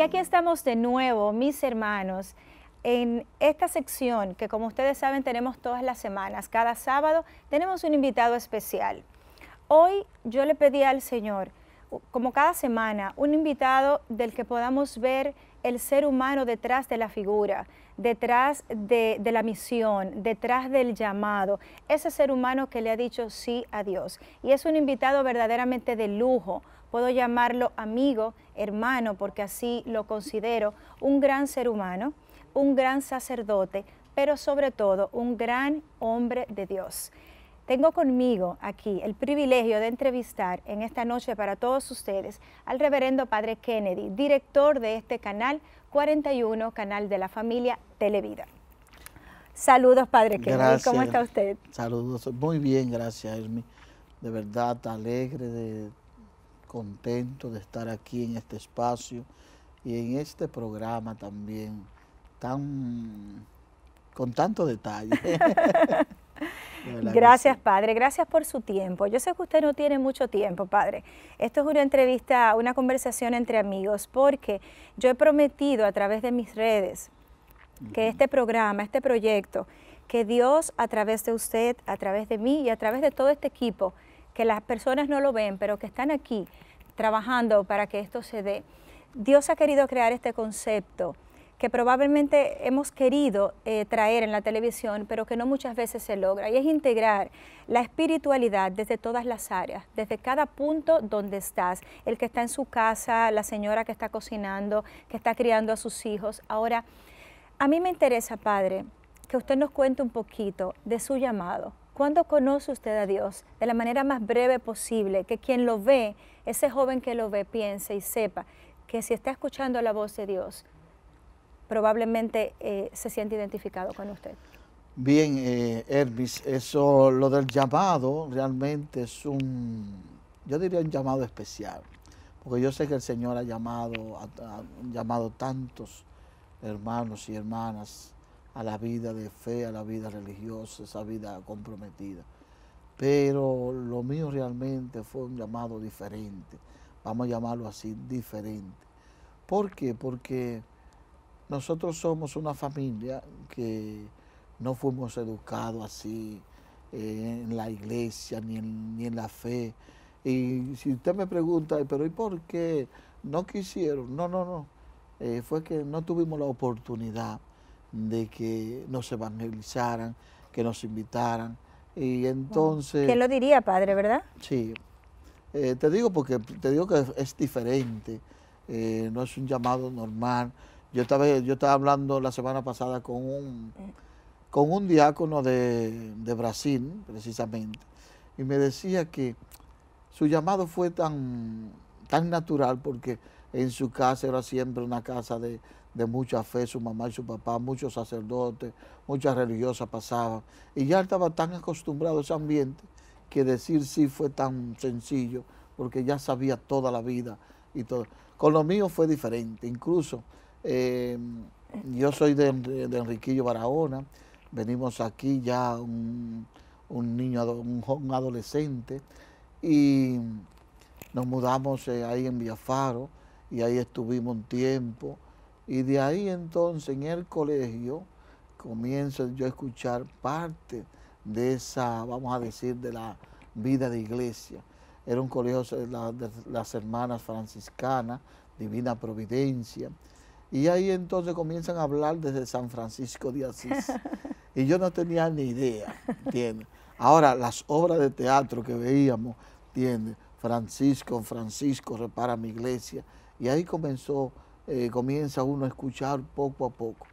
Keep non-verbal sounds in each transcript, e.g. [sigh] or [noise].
Y aquí estamos de nuevo, mis hermanos, en esta sección que como ustedes saben tenemos todas las semanas, cada sábado tenemos un invitado especial. Hoy yo le pedí al Señor, como cada semana, un invitado del que podamos ver el ser humano detrás de la figura, detrás de, de, la misión, detrás del llamado, ese ser humano que le ha dicho sí a Dios. Y es un invitado verdaderamente de lujo, puedo llamarlo amigo, hermano, porque así lo considero, un gran ser humano, un gran sacerdote, pero sobre todo un gran hombre de Dios. Tengo conmigo aquí el privilegio de entrevistar en esta noche para todos ustedes al reverendo Padre Kennedy, director de este canal 41, canal de la familia Televida. Saludos, Padre Kennedy. ¿Cómo está usted? Saludos. Muy bien, gracias, Hermi. De verdad, alegre de contento de estar aquí en este espacio y en este programa también, tan, con tanto detalle. [laughs] [laughs] Gracias, padre. Gracias por su tiempo. Yo sé que usted no tiene mucho tiempo, padre. Esto es una entrevista, una conversación entre amigos, porque yo he prometido a través de mis redes que este programa, este proyecto, que Dios a través de usted, a través de mí y a través de todo este equipo, que las personas no lo ven, pero que están aquí trabajando para que esto se dé. Dios ha querido crear este concepto que probablemente hemos querido eh, traer en la televisión, pero que no muchas veces se logra, y es integrar la espiritualidad desde todas las áreas, desde cada punto donde estás, el que está en su casa, la señora que está cocinando, que está criando a sus hijos. Ahora, a mí me interesa, Padre, que usted nos cuente un poquito de su llamado, ¿Cuándo conoce usted a Dios? De la manera más breve posible, que quien lo ve, ese joven que lo ve, piense y sepa que si está escuchando la voz de Dios, probablemente eh, se siente identificado con usted. Bien, eh, eso, lo del llamado realmente es un, yo diría un llamado especial, porque yo sé que el Señor ha llamado, ha, ha llamado tantos hermanos y hermanas a la vida de fe, a la vida religiosa, esa vida comprometida. Pero lo mío realmente fue un llamado diferente, vamos a llamarlo así, diferente. ¿Por qué? Porque nosotros somos una familia que no fuimos educados así eh, en la iglesia ni en, la fe. Y si usted me pregunta, pero ¿y por qué no quisieron? No, no, no. Eh, fue que no tuvimos la oportunidad de que nos evangelizaran, que nos invitaran. Y entonces... qué lo diría, padre, verdad? Sí. Eh, te digo porque te digo que es diferente, eh, no es un llamado normal. Yo estaba, yo estaba hablando la semana pasada con un, con un diácono de, de Brasil, precisamente, y me decía que su llamado fue tan, tan natural porque en su casa era siempre una casa de, mucha fe, su mamá y su papá, muchos sacerdotes, muchas religiosas pasaban. Y ya estaba tan acostumbrado a ese ambiente que decir sí fue tan sencillo, porque ya sabía toda la vida y todo. Con lo mío fue diferente, incluso eh, yo soy de, Enriquillo Barahona, venimos aquí ya un, niño, un, adolescente, y nos mudamos eh, ahí en Villafaro, y ahí estuvimos un tiempo. Y de ahí entonces en el colegio comienzo yo a escuchar parte de esa, vamos a decir, de la vida de iglesia. Era un colegio de, las hermanas franciscanas, Divina Providencia. Y ahí entonces comienzan a hablar desde San Francisco de Asís. [laughs] Y yo no tenía ni idea, ¿entiendes? Ahora, las obras de teatro que veíamos, ¿entiendes? Francisco, Francisco, repara mi iglesia y ahí comenzó, eh, comienza uno a escuchar poco a poco.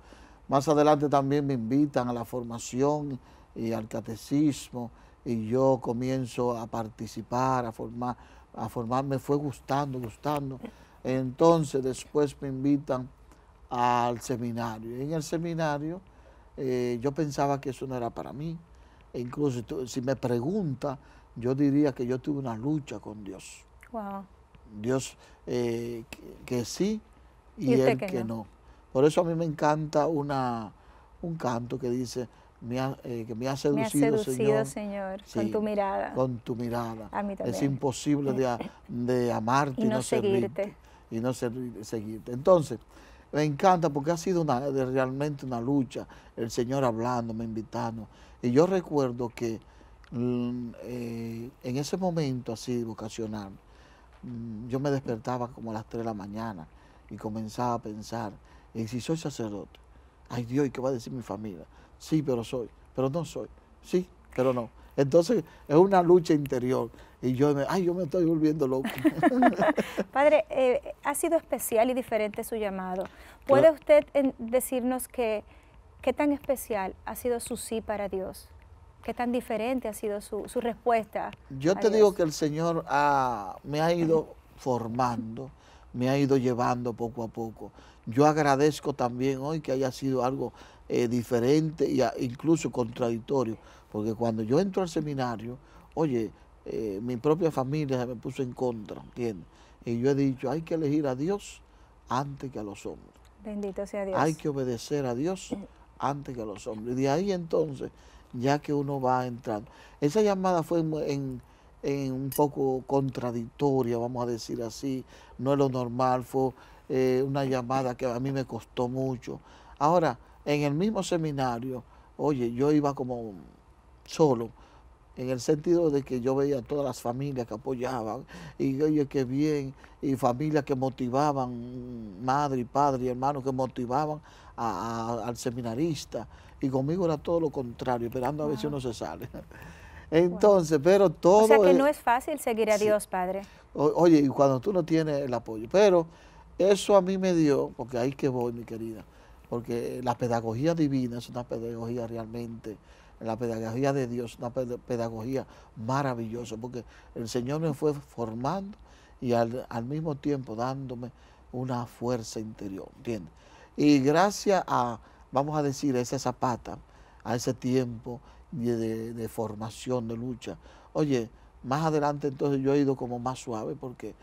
Más adelante también me invitan a la formación y al catecismo y yo comienzo a participar, a formar, a formarme, fue gustando, gustando. Entonces después me invitan al seminario. en el seminario eh, yo pensaba que eso no era para mí. E incluso si me pregunta, yo diría que yo tuve una lucha con Dios. Wow. Dios eh, que sí y, Él que, no? Por eso a mí me encanta una, un canto que dice, me eh, que me ha seducido, me ha seducido Señor, con tu mirada. Con tu mirada. es imposible de, amarte [laughs] y, no, seguirte. y no seguirte. Entonces, me encanta porque ha sido una, realmente una lucha, el Señor hablando, me invitando. Y yo recuerdo que mm, eh, en ese momento así vocacional, Mm, yo me despertaba como a las 3 de la mañana y comenzaba a pensar, y si soy sacerdote, ay Dios, ¿y qué va a decir mi familia? Sí, pero soy, pero no soy, sí, pero no. Entonces es una lucha interior y yo me, yo me estoy volviendo loco. [laughs] [laughs] Padre, eh, ha sido especial y diferente su llamado. ¿Puede usted decirnos qué tan especial ha sido su sí para Dios? ¿Qué tan diferente ha sido su, respuesta? Yo te digo que el Señor me ha ido formando, me ha ido llevando poco a poco. Yo agradezco también hoy que haya sido algo eh, diferente e incluso contradictorio, porque cuando yo entro al seminario, oye, eh, mi propia familia se me puso en contra, ¿entiendes? Y yo he dicho, hay que elegir a Dios antes que a los hombres. Bendito sea Dios. Hay que obedecer a Dios mm. antes que a los hombres. Y de ahí entonces ya que uno va entrando. Esa llamada fue en, un poco contradictoria, vamos a decir así, no es lo normal, fue eh, una llamada que a mí me costó mucho. Ahora, en el mismo seminario, oye, yo iba como solo, en el sentido de que yo veía todas las familias que apoyaban, y oye, qué bien, y familias que motivaban, madre y padre y hermano que motivaban al seminarista y conmigo era todo lo contrario, esperando a ver si ah. uno se sale. Entonces, pero todo... O sea que no es fácil seguir a Dios, Padre. oye, y cuando tú no tienes el apoyo, pero eso a mí me dio, porque ahí que voy, mi querida, porque la pedagogía divina es una pedagogía realmente, la pedagogía de Dios, es una pedagogía maravillosa, porque el Señor me fue formando y al, al mismo tiempo dándome una fuerza interior, ¿entiendes? Y gracias a vamos a decir, esa zapata, a ese tiempo de, de formación, de lucha. Oye, más adelante entonces yo he ido como más suave porque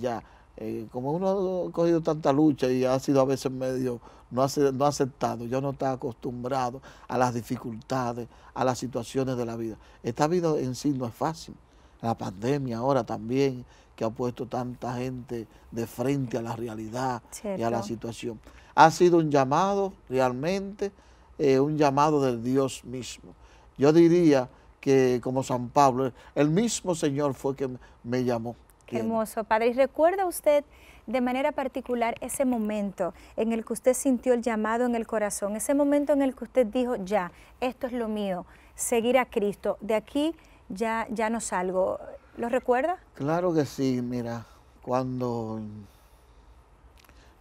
ya eh, como uno ha cogido tanta lucha y ha sido a veces medio no, hace, no aceptado, ya no está acostumbrado a las dificultades, a las situaciones de la vida. Esta vida en sí no es fácil. La pandemia ahora también, que ha puesto tanta gente de frente a la realidad y a la situación ha sido un llamado realmente, eh, un llamado del Dios mismo. Yo diría que como San Pablo, el mismo Señor fue quien me llamó. Qué hermoso, Padre. ¿Y recuerda usted de manera particular ese momento en el que usted sintió el llamado en el corazón, ese momento en el que usted dijo, ya, esto es lo mío, seguir a Cristo, de aquí ya, ya no salgo? ¿Lo recuerda? Claro que sí, mira, cuando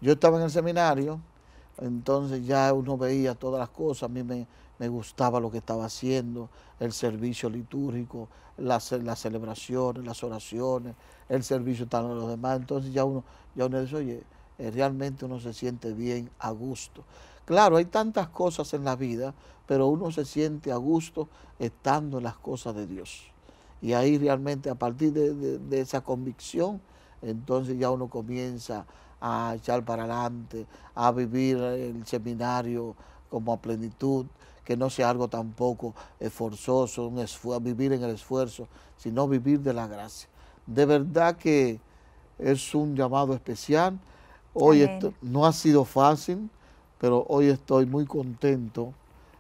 yo estaba en el seminario, entonces ya uno veía todas las cosas, a mí me, gustaba lo que estaba haciendo, el servicio litúrgico, las, las celebraciones, las oraciones, el servicio tal los demás. Entonces ya uno, ya dice, oye, eh, realmente uno se siente bien, a gusto. Claro, hay tantas cosas en la vida, pero uno se siente a gusto estando en las cosas de Dios. Y ahí realmente a partir de, de esa convicción, entonces ya uno comienza a echar para adelante, a vivir el seminario como a plenitud, que no sea algo tampoco esforzoso, vivir en el esfuerzo, sino vivir de la gracia. De verdad que es un llamado especial. Hoy no ha sido fácil, pero hoy estoy muy contento,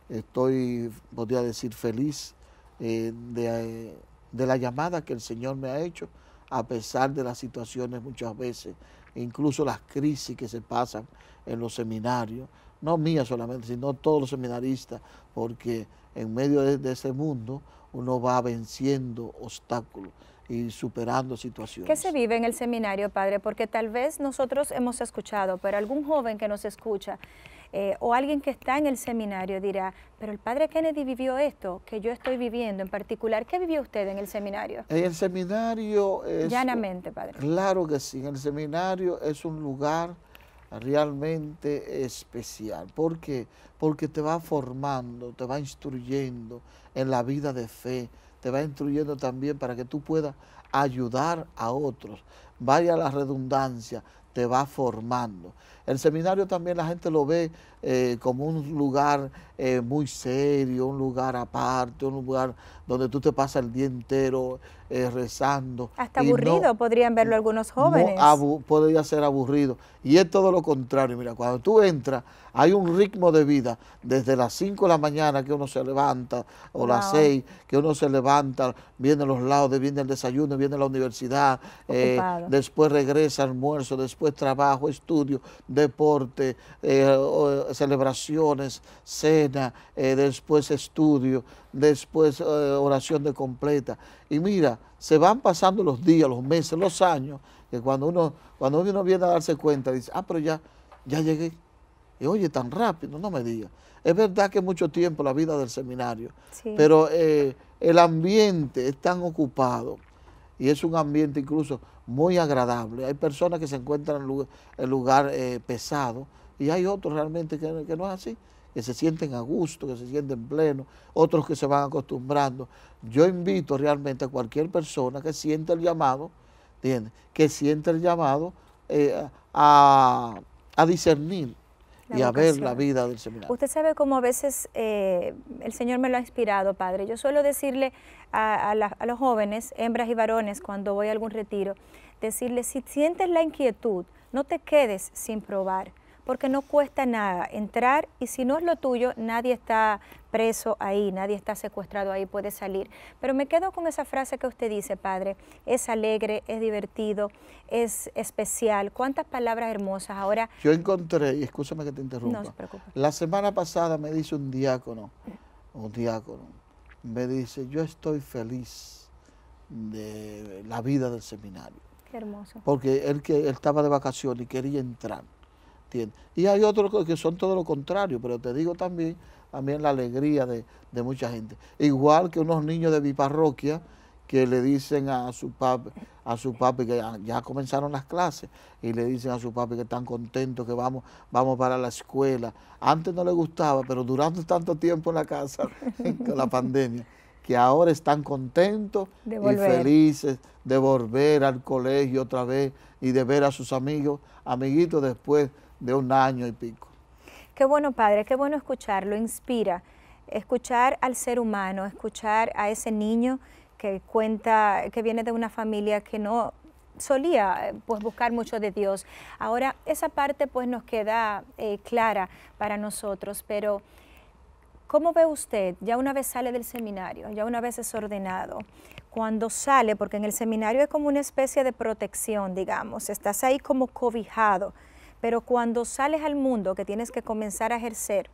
estoy, podría decir, feliz eh, eh, de la llamada que el Señor me ha hecho a pesar de las situaciones muchas veces, incluso las crisis que se pasan en los seminarios, no mía solamente, sino todos los seminaristas, porque en medio de, ese mundo uno va venciendo obstáculos y superando situaciones. ¿Qué se vive en el seminario, padre? Porque tal vez nosotros hemos escuchado, pero algún joven que nos escucha eh, o alguien que está en el seminario dirá, pero el padre Kennedy vivió esto que yo estoy viviendo en particular. ¿Qué vivió usted en el seminario? En el seminario es... Llanamente, padre. Claro que sí, el seminario es un lugar realmente especial. ¿Por qué? Porque te va formando, te va instruyendo en la vida de fe, te va instruyendo también para que tú puedas ayudar a otros. Vaya la redundancia, te va formando. El seminario también la gente lo ve eh, como un lugar eh, muy serio, un lugar aparte, un lugar donde tú te pasas el día entero eh, rezando. Hasta aburrido podrían verlo algunos jóvenes. podría ser aburrido. Y es todo lo contrario. Mira, cuando tú entras, hay un ritmo de vida desde las 5 de la mañana que uno se levanta, o las 6 que uno se levanta, viene los lados, viene el desayuno, viene la universidad, después regresa, almuerzo, después trabajo, estudio deporte, eh, celebraciones, cena, eh, después estudio, después eh, oración de completa. Y mira, se van pasando los días, los meses, los años, que cuando uno, cuando uno viene a darse cuenta, dice, ah, pero ya, ya llegué. Y oye, tan rápido, no me digas. Es verdad que mucho tiempo la vida del seminario, pero el ambiente es tan ocupado y es un ambiente incluso muy agradable. Hay personas que se encuentran en lugar, eh, pesado y hay otros realmente que, no es así, que se sienten a gusto, que se sienten plenos, otros que se van acostumbrando. Yo invito realmente a cualquier persona que sienta el llamado, ¿tiene? que siente el llamado eh, a, a discernir y a ver la vida del seminario. Usted sabe cómo a veces eh, el Señor me lo ha inspirado, Padre. Yo suelo decirle a, los jóvenes, hembras y varones, cuando voy a algún retiro, decirle si sientes la inquietud, no te quedes sin probar porque no cuesta nada entrar y si no es lo tuyo, nadie está preso ahí, nadie está secuestrado ahí, puede salir. Pero me quedo con esa frase que usted dice, padre, es alegre, es divertido, es especial. Cuántas palabras hermosas ahora. Yo encontré, y escúchame que te interrumpa. No se preocupe. La semana pasada me dice un diácono, un diácono, me dice, yo estoy feliz de la vida del seminario. Qué hermoso. Porque él que él estaba de vacaciones y quería entrar y hay otros que son todo lo contrario, pero te digo también, también la alegría de, mucha gente. Igual que unos niños de mi parroquia que le dicen a su papi, a su papi que ya, comenzaron las clases y le dicen a su papi que están contentos, que vamos, vamos para la escuela. Antes no le gustaba, pero durando tanto tiempo en la casa [laughs] con la pandemia, que ahora están contentos y felices de volver al colegio otra vez y de ver a sus amigos, amiguitos después de un año y pico. Qué bueno, padre, qué bueno escucharlo, inspira. Escuchar al ser humano, escuchar a ese niño que cuenta, que viene de una familia que no solía pues buscar mucho de Dios. Ahora esa parte pues nos queda eh, clara para nosotros, pero ¿cómo ve usted ya una vez sale del seminario, ya una vez es ordenado? Cuando sale, porque en el seminario es como una especie de protección, digamos, estás ahí como cobijado pero cuando sales al mundo, que tienes que comenzar a ejercer,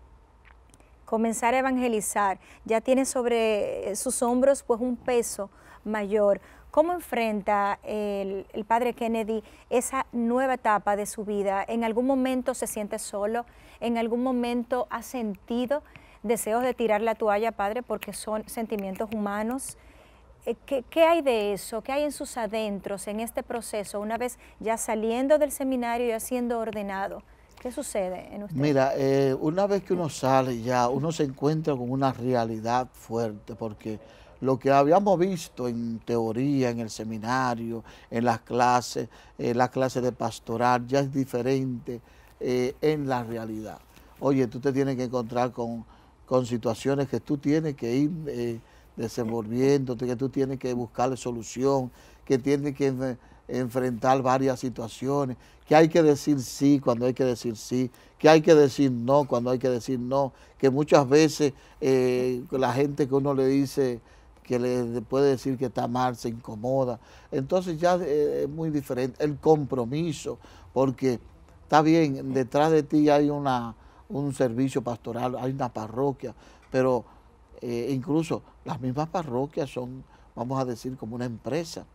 comenzar a evangelizar, ya tienes sobre eh, sus hombros pues un peso mayor. ¿Cómo enfrenta el, el, padre Kennedy esa nueva etapa de su vida? ¿En algún momento se siente solo? ¿En algún momento ha sentido deseos de tirar la toalla, padre, porque son sentimientos humanos? Eh, ¿Qué, hay de eso? ¿Qué hay en sus adentros en este proceso, una vez ya saliendo del seminario, y haciendo ordenado? ¿Qué sucede en usted? Mira, eh, una vez que uno sale ya, uno se encuentra con una realidad fuerte, porque lo que habíamos visto en teoría, en el seminario, en las clases, en eh, las clases de pastoral, ya es diferente en la realidad. Oye, tú te tienes que encontrar con, con situaciones que tú tienes que ir desenvolviéndote, que tú tienes que buscar solución, que tienes que enfrentar varias situaciones, que hay que decir sí cuando hay que decir sí, que hay que decir no cuando hay que decir no, que muchas veces eh, la gente que uno le dice que le puede decir que está mal, se incomoda. Entonces ya eh, es muy diferente el compromiso, porque está bien, detrás de ti hay una, un servicio pastoral, hay una parroquia, pero eh, incluso las mismas parroquias son, vamos a decir, como una empresa.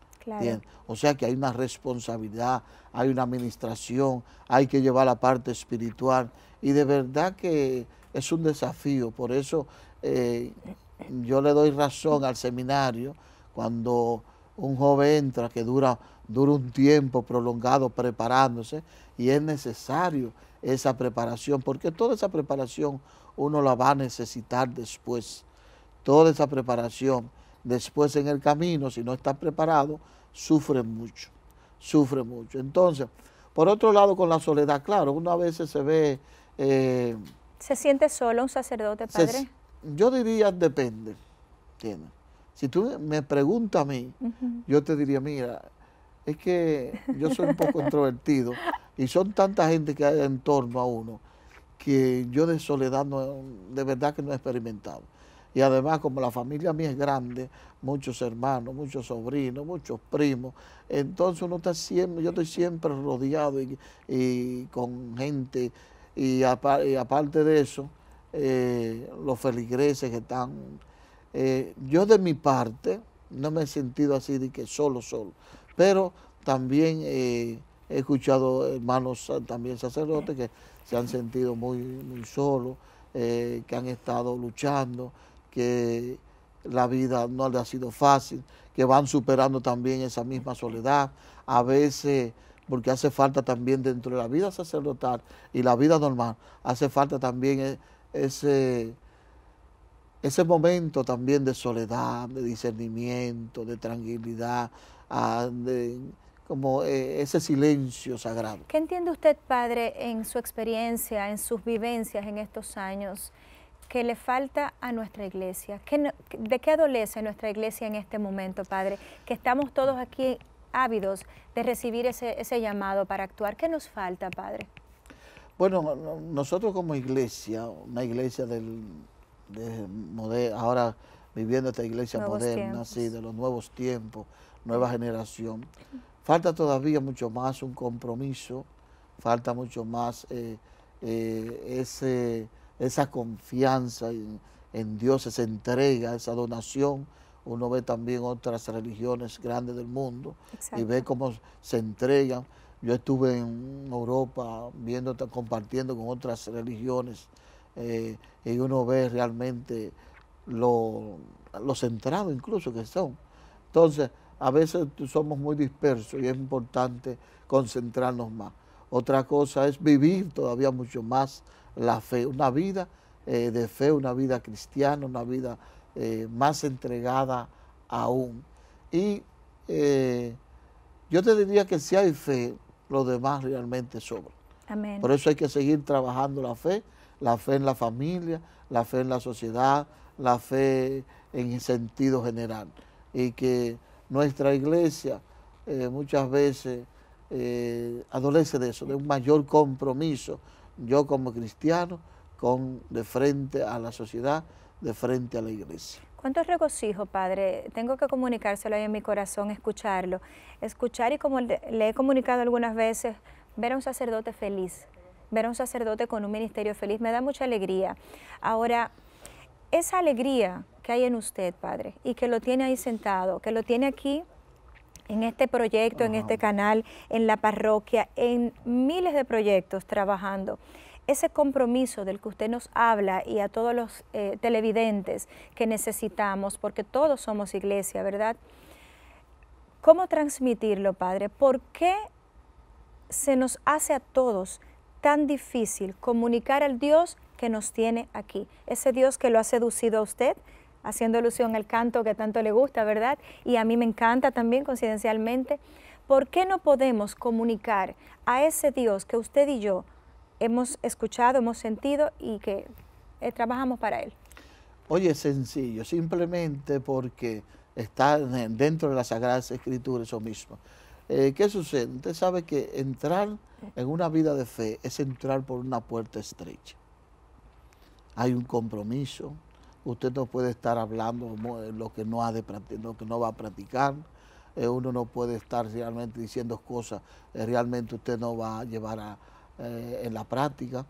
O sea que hay una responsabilidad, hay una administración, hay que llevar la parte espiritual y de verdad que es un desafío. Por eso eh, yo le doy razón al seminario cuando un joven entra que dura, dura un tiempo prolongado preparándose y es necesario esa preparación, porque toda esa preparación uno la va a necesitar después toda esa preparación. Después en el camino, si no estás preparado, sufre mucho, sufre mucho. Entonces, por otro lado, con la soledad, claro, uno a veces se ve... Eh, ¿Se siente solo un sacerdote, padre? yo diría, depende. Si tú me preguntas a mí, yo te diría, mira, es que yo soy un poco introvertido y son tanta gente que hay en torno a uno que yo de soledad no, de verdad que no he experimentado. Y además, como la familia mía es grande, muchos hermanos, muchos sobrinos, muchos primos, entonces uno está siempre, yo estoy siempre rodeado y, con gente. Y, aparte de eso, eh, los feligreses que están... Eh, yo de mi parte no me he sentido así de que solo, solo, pero también eh, he escuchado hermanos también sacerdotes que se han sentido muy, muy solos, que han estado luchando que la vida no le ha sido fácil, que van superando también esa misma soledad, a veces porque hace falta también dentro de la vida sacerdotal y la vida normal, hace falta también e, ese, ese momento también de soledad, de discernimiento, de tranquilidad, como e, ese silencio sagrado. ¿Qué entiende usted, padre, en su experiencia, en sus vivencias en estos años? que le falta a nuestra iglesia? ¿De qué adolece nuestra iglesia en este momento, Padre? Que estamos todos aquí ávidos de recibir ese, llamado para actuar. ¿Qué nos falta, Padre? Bueno, nosotros como iglesia, una iglesia del, ahora viviendo esta iglesia moderna, de los nuevos tiempos, nueva generación, falta todavía mucho más un compromiso, falta mucho más eh, eh, ese esa confianza en, Dios, esa entrega, esa donación. Uno ve también otras religiones grandes del mundo y ve cómo se entregan. Yo estuve en Europa viendo, compartiendo con otras religiones eh, y uno ve realmente lo, lo centrado incluso que son. Entonces, a veces somos muy dispersos y es importante concentrarnos más. Otra cosa es vivir todavía mucho más la fe, una vida eh, de fe, una vida cristiana, una vida eh, más entregada aún. Y eh, yo te diría que si hay fe, lo demás realmente sobra. Por eso hay que seguir trabajando la fe, la fe en la familia, la fe en la sociedad, la fe en sentido general. Y que nuestra iglesia muchas veces adolece de eso, de un mayor compromiso yo como cristiano, con, de frente a la sociedad, de frente a la iglesia. ¿Cuánto regocijo, Padre? Tengo que comunicárselo ahí en mi corazón, escucharlo. Escuchar y como le he comunicado algunas veces, ver a un sacerdote feliz, ver a un sacerdote con un ministerio feliz, me da mucha alegría. Ahora, esa alegría que hay en usted, Padre, y que lo tiene ahí sentado, que lo tiene aquí en este proyecto, en este canal, en la parroquia, en miles de proyectos trabajando. Ese compromiso del que usted nos habla y a todos los eh, televidentes que necesitamos, porque todos somos iglesia, ¿verdad? ¿Cómo transmitirlo, Padre? ¿Por qué se nos hace a todos tan difícil comunicar al Dios que nos tiene aquí? Ese Dios que lo ha seducido a usted, haciendo alusión al canto que tanto le gusta, ¿verdad? Y a mí me encanta también, coincidencialmente. ¿Por qué no podemos comunicar a ese Dios que usted y yo hemos escuchado, hemos sentido y que eh, trabajamos para Él? Oye, es sencillo, simplemente porque está dentro de las Sagradas Escrituras eso mismo. Eh, ¿Qué sucede? Usted sabe que entrar en una vida de fe es entrar por una puerta estrecha. Hay un compromiso, Usted no puede estar hablando eh, lo que no, ha de, lo que no va a practicar. Eh, uno no puede estar realmente diciendo cosas que eh, realmente usted no va a llevar a, en la práctica.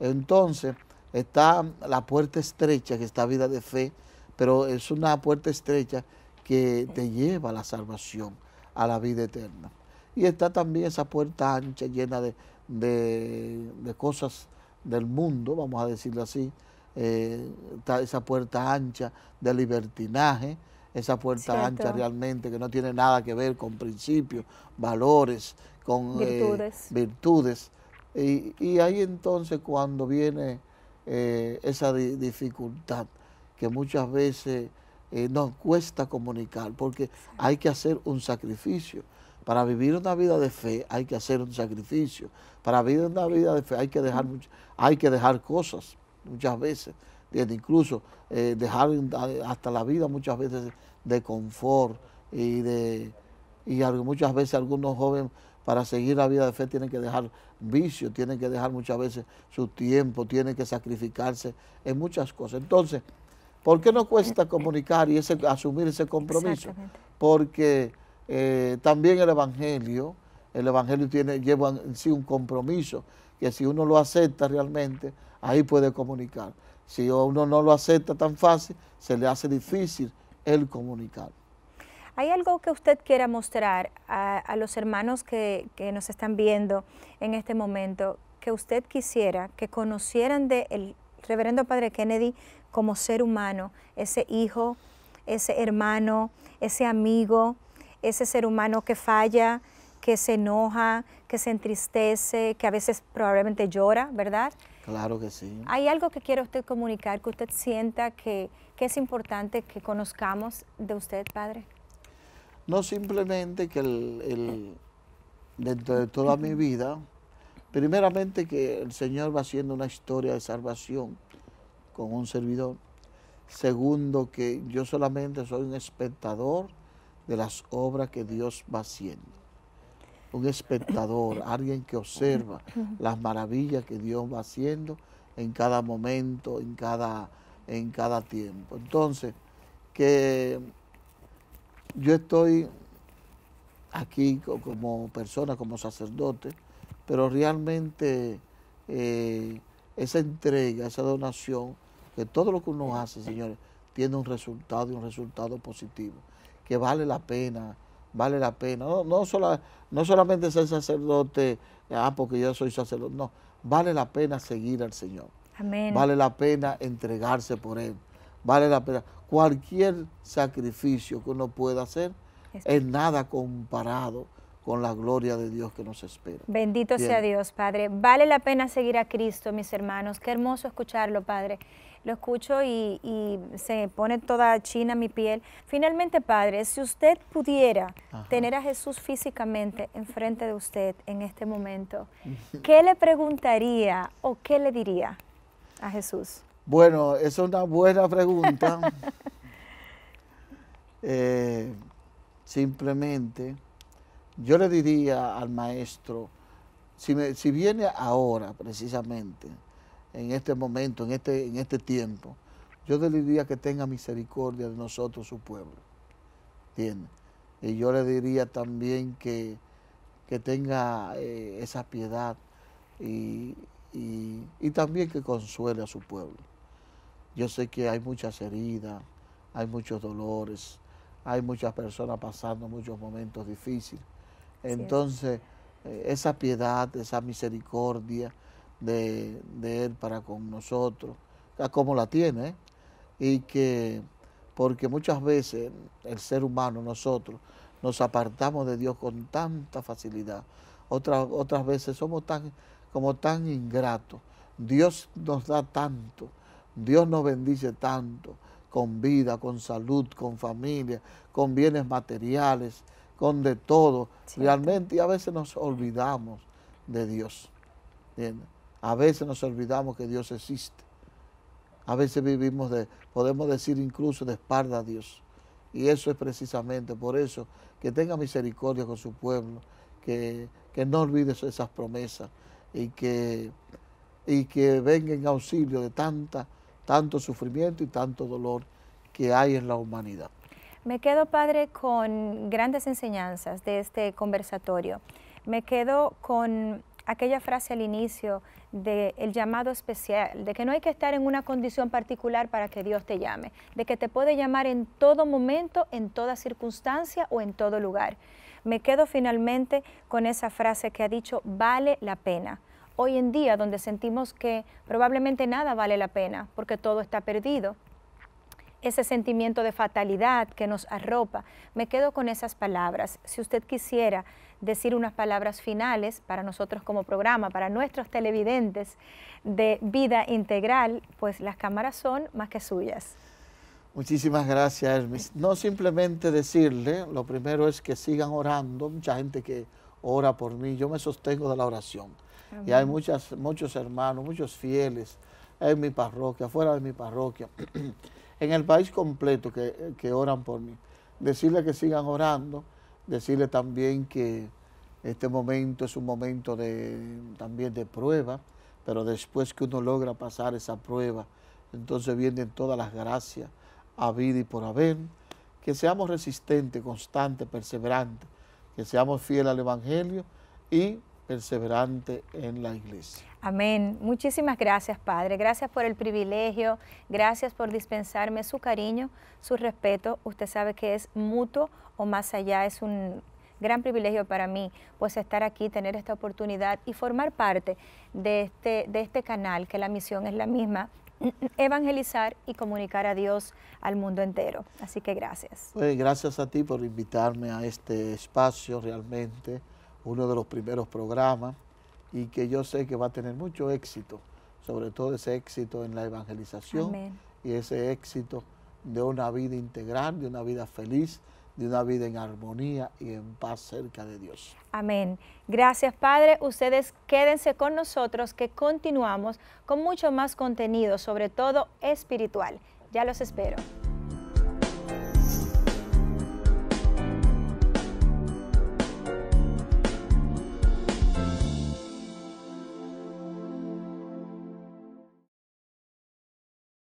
Entonces, está la puerta estrecha que está vida de fe, pero es una puerta estrecha que te lleva a la salvación, a la vida eterna. Y está también esa puerta ancha llena de cosas del mundo, vamos a decirlo así, eh, esa puerta ancha de libertinaje, esa puerta ancha realmente que no tiene nada que ver con principios, valores, con eh, virtudes. Y, ahí entonces cuando viene eh, esa dificultad que muchas veces nos cuesta comunicar, porque hay que hacer un sacrificio. Para vivir una vida de fe hay que hacer un sacrificio. Para vivir una vida de fe hay que dejar, hay que dejar cosas muchas veces, desde incluso eh, dejar hasta la vida muchas veces de confort y de y muchas veces algunos jóvenes para seguir la vida de fe tienen que dejar vicio, tienen que dejar muchas veces su tiempo, tienen que sacrificarse en muchas cosas. Entonces, ¿por qué no cuesta comunicar y ese, asumir ese compromiso? Porque eh, también el Evangelio, el Evangelio tiene, lleva en sí un compromiso, que si uno lo acepta realmente, ahí puede comunicar. Si uno no lo acepta tan fácil, se le hace difícil el comunicar. ¿Hay algo que usted quiera mostrar a, los hermanos que, nos están viendo en este momento, que usted quisiera que conocieran del el reverendo padre Kennedy como ser humano, ese hijo, ese hermano, ese amigo, ese ser humano que falla, que se enoja, que se entristece, que a veces probablemente llora, ¿verdad? Claro que sí. ¿Hay algo que quiera usted comunicar, que usted sienta que, es importante que conozcamos de usted, padre? No, simplemente que dentro de toda mi vida, primeramente que el Señor va haciendo una historia de salvación con un servidor. Segundo, que yo solamente soy un espectador de las obras que Dios va haciendo un espectador, [coughs] alguien que observa las maravillas que Dios va haciendo en cada momento, en cada, en cada tiempo. Entonces, que yo estoy aquí como persona, como sacerdote, pero realmente eh, esa entrega, esa donación, que todo lo que uno hace, señores, tiene un resultado y un resultado positivo, que vale la pena vale la pena. No, no, sola, no solamente ser sacerdote, ah, porque yo soy sacerdote, no, vale la pena seguir al Señor. Vale la pena entregarse por Él. Vale la pena. Cualquier sacrificio que uno pueda hacer es, nada comparado con la gloria de Dios que nos espera. Bendito sea Dios, Padre. Vale la pena seguir a Cristo, mis hermanos. Qué hermoso escucharlo, Padre lo escucho y, se pone toda china mi piel. Finalmente, Padre, si usted pudiera tener a Jesús físicamente enfrente de usted en este momento, [laughs] ¿qué le preguntaría o qué le diría a Jesús? Bueno, es una buena pregunta. [laughs] Eh, simplemente, yo le diría al maestro, si, si viene ahora precisamente, en este momento, en este, en este tiempo. Yo le diría que tenga misericordia de nosotros, su pueblo. Y yo le diría también que, que tenga eh, esa piedad y, también que consuele a su pueblo. Yo sé que hay muchas heridas, hay muchos dolores, hay muchas personas pasando muchos momentos difíciles. Entonces, eh, esa piedad, esa misericordia, de, Él para con nosotros, Como la tiene, ¿eh? y que, porque muchas veces el ser humano, nosotros, nos apartamos de Dios con tanta facilidad. Otras, otras veces somos tan, como tan ingratos. Dios nos da tanto, Dios nos bendice tanto, con vida, con salud, con familia, con bienes materiales, con de todo. Realmente, y a veces nos olvidamos de Dios. ¿entiendes? A veces nos olvidamos que Dios existe. A veces vivimos de, podemos decir incluso de espalda a Dios. Y eso es precisamente por eso que tenga misericordia con su pueblo, que, no olvide esas promesas y que, y que venga en auxilio de tanta, tanto sufrimiento y tanto dolor que hay en la humanidad. Me quedo, padre, con grandes enseñanzas de este conversatorio. Me quedo con aquella frase al inicio del llamado especial, de que no hay que estar en una condición particular para que Dios te llame, de que te puede llamar en todo momento, en toda circunstancia o en todo lugar. Me quedo finalmente con esa frase que ha dicho, vale la pena. Hoy en día, donde sentimos que probablemente nada vale la pena, porque todo está perdido, ese sentimiento de fatalidad que nos arropa, me quedo con esas palabras. Si usted quisiera decir unas palabras finales para nosotros como programa, para nuestros televidentes de Vida Integral, pues las cámaras son más que suyas. Muchísimas gracias, Hermes. No simplemente decirle, lo primero es que sigan orando, mucha gente que ora por mí, yo me sostengo de la oración. Y hay muchas, muchos hermanos, muchos fieles en mi parroquia, fuera de mi parroquia, [clears throat] en el país completo que, que oran por mí. Decirle que sigan orando, Decirle también que este momento es un momento de, también de prueba, pero después que uno logra pasar esa prueba, entonces vienen todas las gracias a vida y por haber. Que seamos resistentes, constantes, perseverantes, que seamos fieles al Evangelio y perseverante en la iglesia. Amén. Muchísimas gracias, Padre. Gracias por el privilegio. Gracias por dispensarme su cariño, su respeto. Usted sabe que es mutuo o más allá. Es un gran privilegio para mí, pues estar aquí, tener esta oportunidad y formar parte de este, de este canal, que la misión es la misma, [clears throat] evangelizar y comunicar a Dios al mundo entero. Así que gracias. Pues gracias a ti por invitarme a este espacio realmente uno de los primeros programas y que yo sé que va a tener mucho éxito, sobre todo ese éxito en la evangelización y ese éxito de una vida integral, de una vida feliz, de una vida en armonía y en paz cerca de Dios. Amén. Gracias Padre. Ustedes quédense con nosotros que continuamos con mucho más contenido, sobre todo espiritual. Ya los espero.